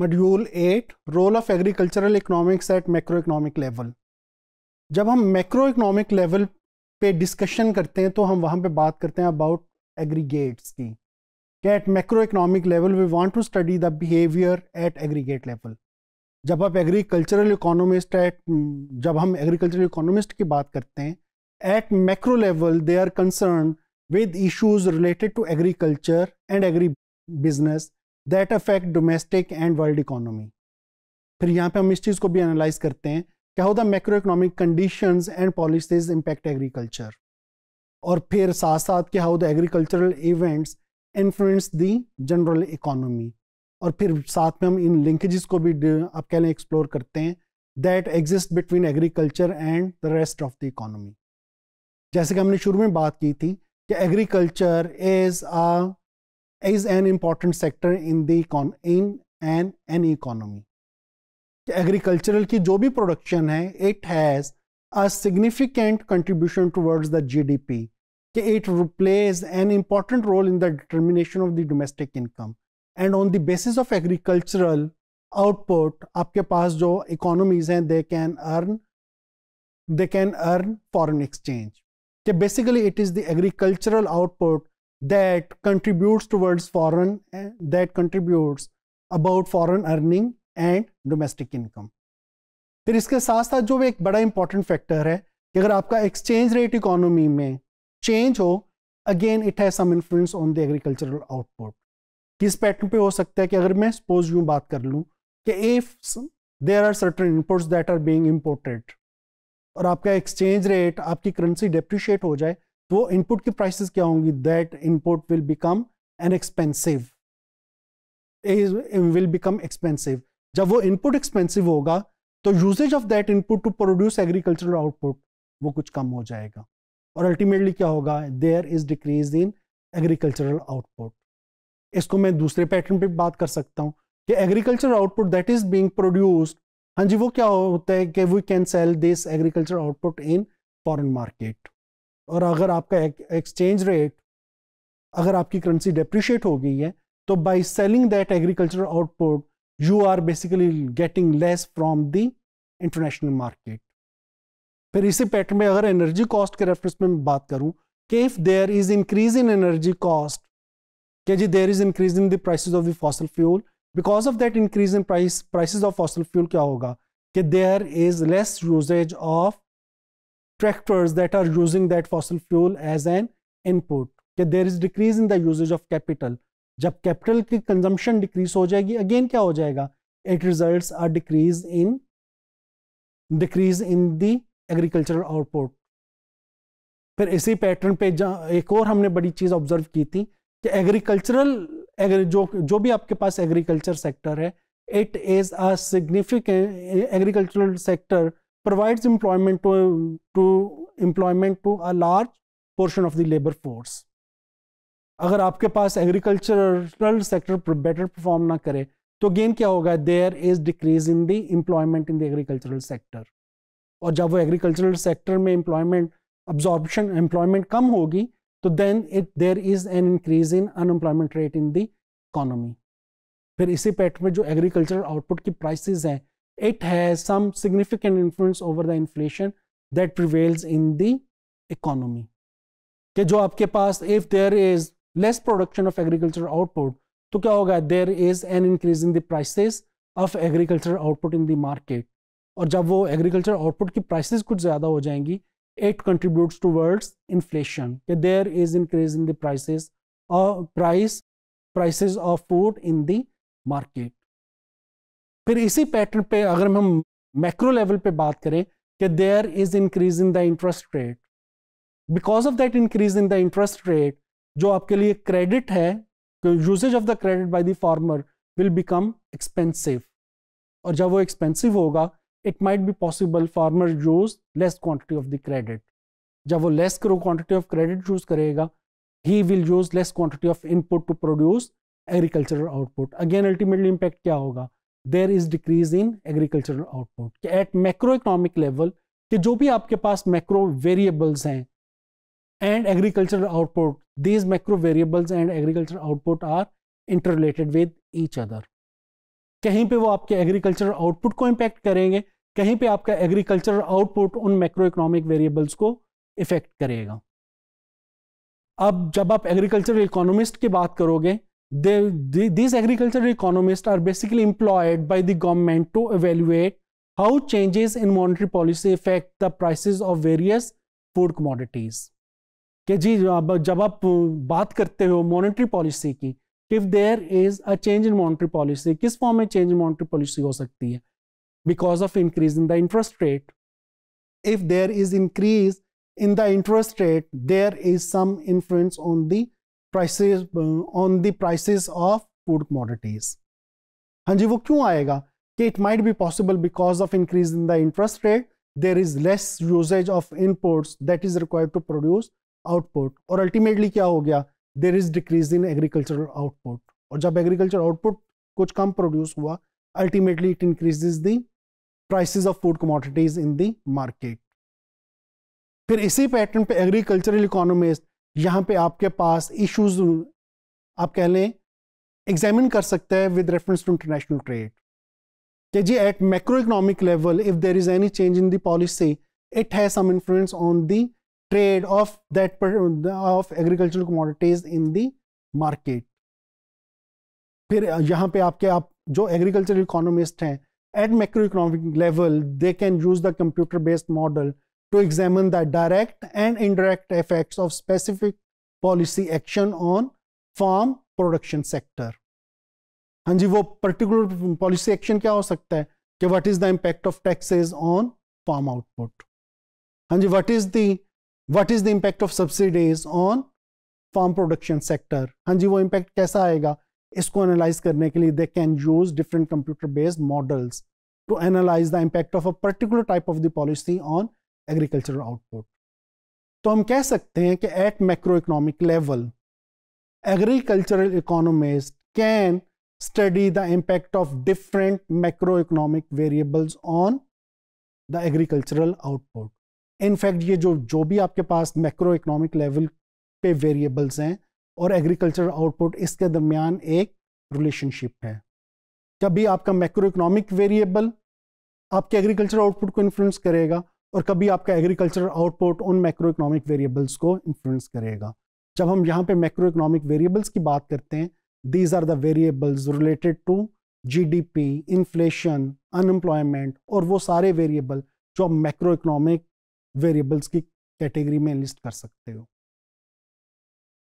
Module at role of agricultural economics at macro economic level जब हम macro economic level पे discussion करते हैं तो हम वहाँ पे बात करते हैं अबाउट एग्रीगेट्स की क्या at macro economic level we want to study the behaviour at aggregate level जब आप एग्रीकल्चरल इकोनॉमिस्ट एट जब हम एग्रीकल्चरल इकोनॉमिस्ट की बात करते हैं at macro level they are concern with issues related to agriculture and agri business that affect domestic and world economy फिर यहाँ पे हम इस चीज़ को भी एनालाइज करते हैं क्या होता है macro economic condition and policies impact agriculture और फिर साथ साथ क्या होता the agricultural events influence the general economy और फिर साथ में हम इन लिंकेजेस को भी आप कह लें एक्सप्लोर करते हैं that exist between agriculture and the rest of the economy जैसे कि हमने शुरू में बात की थी कि agriculture is a is an important sector in the in an an economy. Agricultural ki jo भी production hai, it has a significant contribution towards the GDP. It plays an important role in the determination of the domestic income. And on the basis of agricultural output, आपके पास jo economies hai, they can earn they can earn foreign exchange. basically it is the agricultural output that contributes towards foreign uh, that contributes about foreign earning and domestic income फिर इसके साथ साथ जो एक बड़ा important factor है कि अगर आपका एक्सचेंज रेट इकोनॉमी में चेंज हो again it has some influence on the agricultural output किस पैटर्न पे हो सकता है कि अगर मैं सपोज यूँ बात कर लूँ कि if there are certain inputs that are being imported और आपका एक्सचेंज रेट आपकी करेंसी डिप्रिशिएट हो जाए वो इनपुट की प्राइसेस क्या होंगी that input will become an expensive will become expensive जब वो इनपुट एक्सपेंसिव होगा तो usages of that input to produce agricultural output वो कुछ कम हो जाएगा और अल्टीमेटली क्या होगा there is decrease in agricultural output इसको मैं दूसरे पैटर्न पे बात कर सकता हूँ कि agriculture output that is being produced हाँ जी वो क्या होता है कि we can sell this agriculture output in foreign market और अगर आपका एक्सचेंज रेट अगर आपकी करेंसी डिप्रिशिएट हो गई है तो by selling that agriculture output you are basically getting less from the international market फिर इसी पैटर्न में अगर एनर्जी कॉस्ट के रेफरेंस में बात करूं कि if there is increase in energy cost क्या जी there is increase in the prices of the fossil fuel because of that increase in price prices of fossil fuel क्या होगा कि there is less usages of tractors that are using that fossil fuel as an input कि there is decrease in the usages of capital जब capital की consumption decrease हो जाएगी again क्या हो जाएगा it result are decrease in decrease in the agricultural output फिर इसी पैटर्न पे एक और हमने बड़ी चीज़ ऑब्जर्व की थी कि एग्रीकल्चरल एग्री जो जो भी आपके पास एग्रीकल्चर सेक्टर है it is a significant agricultural sector provides employment to, to employment to a large portion of the labor force. अगर आपके पास एग्रीकल्चरल सेक्टर बेटर परफॉर्म ना करे तो गेन क्या होगा there is decrease in the employment in the agricultural sector और जब वो एग्रीकल्चरल सेक्टर में एम्प्लॉयमेंट अब्जॉर्बेशन एम्प्लॉयमेंट कम होगी तो then it there is an increase in unemployment rate in the economy फिर इसी पैटर्न में जो एग्रीकल्चरल आउटपुट की प्राइसेस हैं it has some significant influence over the inflation that prevails in the economy. if there is less production of agricultural output तो there is an increase in the prices of agricultural output in the market And when the agricultural output prices कुछ ज़्यादा it contributes towards inflation there is increase in the prices of uh, price prices of food in the market फिर इसी pattern पे अगर हम macro level पे बात करें कि there is increase in the interest rate because of that increase in the interest rate जो आपके लिए क्रेडिट है usages of the credit by the farmer will become expensive और जब वो एक्सपेंसिव होगा it might be possible farmer use less quantity of the credit जब वो लेस करो क्वांटिटी ऑफ क्रेडिट यूज करेगा he will use less quantity of input to produce agricultural output again ultimately impact क्या होगा there is decrease in agricultural output at macro economic level कि जो भी आपके पास मैक्रो वेरिएबल्स हैं and agricultural output these macro variables and agricultural output are interrelated with each other कहीं पे वो आपके एग्रीकल्चरल आउटपुट को इम्पैक्ट करेंगे कहीं पे आपका एग्रीकल्चरल आउटपुट उन मैक्रो इकोनॉमिक वेरिएबल्स को इफेक्ट करेगा अब जब आप एग्रीकल्चरल इकोनॉमिस्ट की बात करोगे these agricultural economists are basically employed by the government to evaluate how changes in monetary policy affect the prices of various food commodities. monetary policy if there is a change in monetary policy, kis form a change in monetary policy ho sakti hai? because of increase in the interest rate. If there is increase in the interest rate, there is some influence on the prices on the prices of food commodities हाँ जी वो क्यों आएगा कि it might be possible because of increase in the interest rate there is less usages of input that is required to produce output और ultimately क्या हो गया there is decrease in agricultural output और जब एग्रीकल्चर आउटपुट कुछ कम produce हुआ ultimately it increases the prices of food commodities in the market फिर इसी पैटर्न पे एग्रीकल्चरल इकोनॉमिस्ट यहाँ पे आपके पास इश्यूज आप कह लें एग्जामिन कर सकते हैं with reference to international trade कि जी at macro economic level if there is any change in policy policy has has some influence on the trade of that of agricultural commodities in the फिर यहाँ पे आपके आप जो agriculture economist हैं at macro economic level they can use the computer based model to examine the direct and indirect effects of specific policy action on farm production sector हाँ जी वो पर्टिकुलर पॉलिसी एक्शन क्या हो सकता है कि what is the impact of taxes on farm output हाँ जी what is the what is the impact of subsidies on farm production sector हाँ जी वो इम्पैक्ट कैसा आएगा इसको एनालाइज करने के लिए they can use different computer based models to analyse the impact of a particular type of the policy on agricultural output तो हम कह सकते हैं कि at macro economic level agricultural economist can study the impact of different macro economic variables on the agricultural output in fact ये जो जो भी आपके पास मैक्रो इकोनॉमिक लेवल पे वेरिएबल्स हैं और एग्रीकल्चरल आउटपुट इसके दरमियान एक रिलेशनशिप है कभी आपका मैक्रो इकोनॉमिक वेरिएबल आपके एग्रीकल्चर आउटपुट को इन्फ्लुएंस करेगा और कभी आपका एग्रीकल्चर आउटपुट उन मैक्रो इकोनॉमिक वेरिएबल्स को इन्फ्लुएंस करेगा जब हम यहाँ पे मैक्रो इकोनॉमिक वेरिएबल्स की बात करते हैं these are the variables related to GDP inflation unemployment और वो सारे वेरिएबल जो आप मैक्रो इकोनॉमिक वेरिएबल्स की कैटेगरी में लिस्ट कर सकते हो